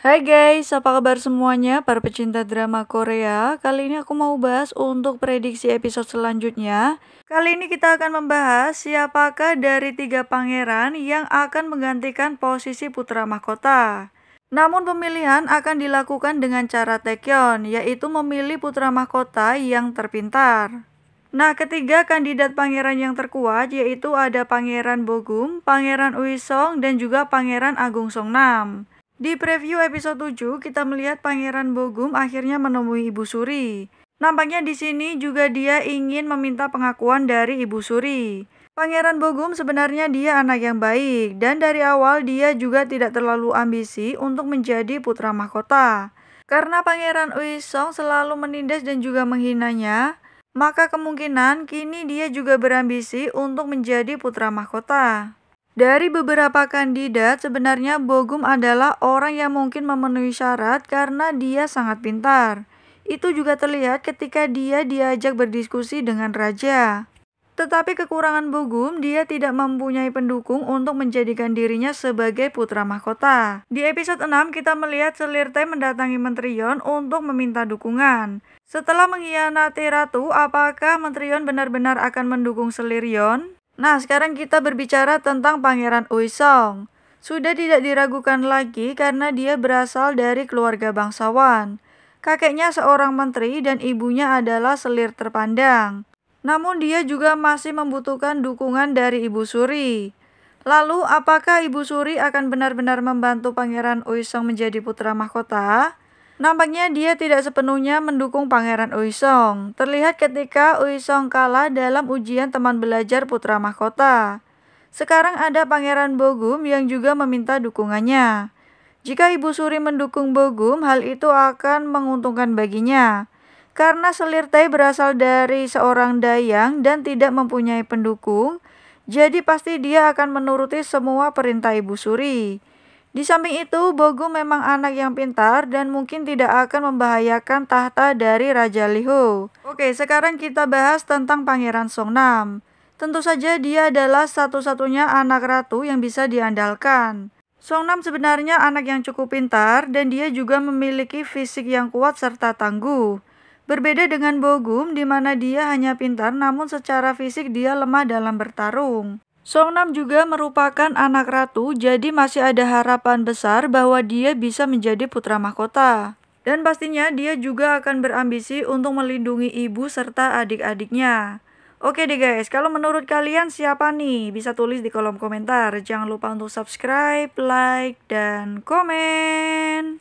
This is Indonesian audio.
Hai guys, apa kabar semuanya para pecinta drama Korea? Kali ini aku mau bahas untuk prediksi episode selanjutnya. Kali ini kita akan membahas siapakah dari tiga pangeran yang akan menggantikan posisi putra mahkota. Namun pemilihan akan dilakukan dengan cara tekyon, yaitu memilih putra mahkota yang terpintar. Nah, ketiga kandidat pangeran yang terkuat yaitu ada Pangeran Bogum, Pangeran Uisong, dan juga Pangeran Agung Songnam. Di preview episode 7, kita melihat Pangeran Bogum akhirnya menemui Ibu Suri. Nampaknya di sini juga dia ingin meminta pengakuan dari Ibu Suri. Pangeran Bogum sebenarnya dia anak yang baik dan dari awal dia juga tidak terlalu ambisi untuk menjadi putra mahkota. Karena Pangeran Uisong selalu menindas dan juga menghinanya, maka kemungkinan kini dia juga berambisi untuk menjadi putra mahkota. Dari beberapa kandidat, sebenarnya Bogum adalah orang yang mungkin memenuhi syarat karena dia sangat pintar. Itu juga terlihat ketika dia diajak berdiskusi dengan raja. Tetapi kekurangan Bogum, dia tidak mempunyai pendukung untuk menjadikan dirinya sebagai putra mahkota. Di episode 6, kita melihat Selirte mendatangi Menterion untuk meminta dukungan. Setelah mengkhianati Ratu, apakah Menterion benar-benar akan mendukung Selirion? Nah, sekarang kita berbicara tentang Pangeran Uisong. Sudah tidak diragukan lagi karena dia berasal dari keluarga bangsawan. Kakeknya seorang menteri dan ibunya adalah selir terpandang. Namun dia juga masih membutuhkan dukungan dari Ibu Suri. Lalu apakah Ibu Suri akan benar-benar membantu Pangeran Uisong menjadi putra mahkota? Nampaknya dia tidak sepenuhnya mendukung Pangeran Uisong. Terlihat ketika Uisong kalah dalam ujian teman belajar Putra Mahkota. Sekarang ada Pangeran Bogum yang juga meminta dukungannya. Jika Ibu Suri mendukung Bogum, hal itu akan menguntungkan baginya. Karena selir tai berasal dari seorang dayang dan tidak mempunyai pendukung, jadi pasti dia akan menuruti semua perintah Ibu Suri. Di samping itu, Bogu memang anak yang pintar dan mungkin tidak akan membahayakan tahta dari Raja Liho. Oke, sekarang kita bahas tentang Pangeran Songnam. Tentu saja dia adalah satu-satunya anak ratu yang bisa diandalkan. Songnam sebenarnya anak yang cukup pintar dan dia juga memiliki fisik yang kuat serta tangguh. Berbeda dengan Bogum di mana dia hanya pintar namun secara fisik dia lemah dalam bertarung. Songnam juga merupakan anak ratu, jadi masih ada harapan besar bahwa dia bisa menjadi putra mahkota. Dan pastinya dia juga akan berambisi untuk melindungi ibu serta adik-adiknya. Oke deh guys, kalau menurut kalian siapa nih? Bisa tulis di kolom komentar. Jangan lupa untuk subscribe, like, dan komen.